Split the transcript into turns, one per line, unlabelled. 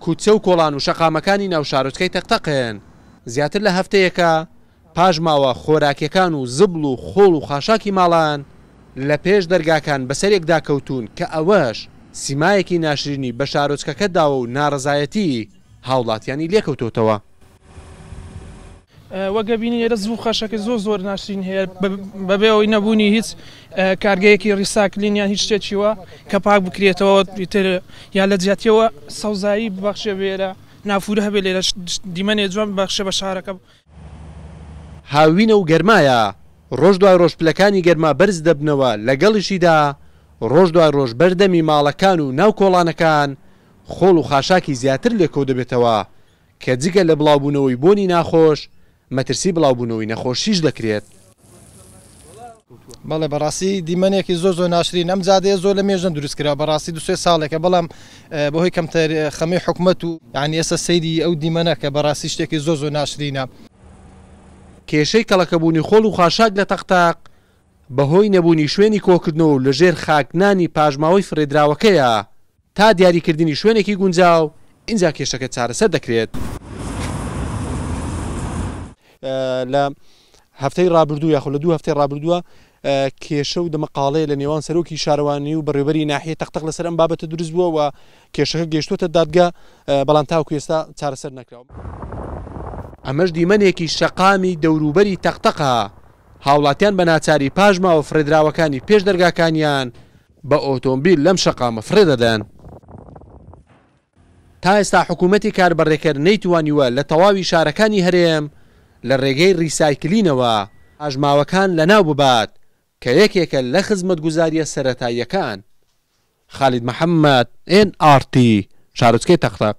کوچە و کۆڵان و شەقامەکانی ناوشارۆچکەی تەقتەقێن زیاتر لە هەفتەیەەکە پاژماوە خۆراکیەکان و زبل و خۆڵ و خاشاکی ماڵان لە پێش دەرگاکان بەسەرێکدا کەوتون کە ئەوەش سیمایەکی ناشرینی بە شارۆچکەکە داوە و ناڕزایەتی هاوڵاتیانی لێکەوتوتەوە
وەگەبینی ئێرە زوو خەشەکە زۆ زۆر ناشرین هەیە بەبێەوەی نەبوونی هیچ کارگەیەکی ڕیساکلینیان هیچ شتێکیوە کە پاک بکرێتەوە تر یا لە جیاتیەوە سەوزایی بەخشە بێرە نافورە هەبێ لێرە دیمەنێ جوان بەخشە بە شارەکە
هاوینە و گەرمایە ڕۆژ دوای ڕۆژپلەکانی گەرما بەرز دەبنەوە لەگەڵیشیدا ڕۆژ دوای ڕۆژ بەردەمی ماڵەکان و ناو کۆڵانەکان خۆڵ و خاشاکی زیاتر لێکۆ دەبێتەوە کە جگە لە بڵاوبوونەوەی بۆنی ناخۆش مەترسی بڵاوبوونەوەی نەخۆشیش دەکرێت
بەڵێ بەڕاستی دیمەنێکی زۆ زۆ ناشرین ئەم زیادەیە زۆر لە مێژن دروستکرا بەڕاستی دوێ ساڵێکە بەڵام بەهۆی کەمتەر خەمەی حکومت و یعنی ئێستا سەیری ئەو دیمەنە کە بەڕاستی شتێکی زۆ زۆ ناشرینە کێشەی کەڵەکەبوونی خۆڵ و خاشاک لە تەختاق
بەهۆی نەبوونی شوێنی کۆکردنەوە و لەژێر خاکنانی پاژماوەی فرێدراوەکەیە تا دیاریکردنی شوێنێکی گونجاو اینجا کێشەکە چارەسە دەکرێت. لە هەفتەی ڕابردوو یاخ لە دوو هەفتەی ڕابردووە کێشە و دەمەقاڵەیە لە نێوان سەرۆکی شارەوانی و بەڕێبەری ناحەیە تەختەق لەسەر ئەم بابەتە دروست بووە و کێشەکە گەشتوتە دادگا بەڵام تاوکو ئێستا چارەسەر نەکراوە. ئەمەش دیمەنێکی شەقامی دەوروبەری تەختەقا هاوڵاتیان بە ناچاری پاژماوە فرێدراوەکانی پێش دەرگاکانیان بە ئۆتۆمبیل لەم شەقامە فرێدەدەن. تا ئێستا حکوومەتی کاربڕێکەر نەیتوانیوە لە تەواوی شارەکانی هەرێم لە ڕێگەی ریسایکلینەوە ئاژماوەکان لەناو ببات کە یەکێکە لە خزمەت گوزاریە سەتاییەکان خالید محەممەد NRT شارچکەی تەختق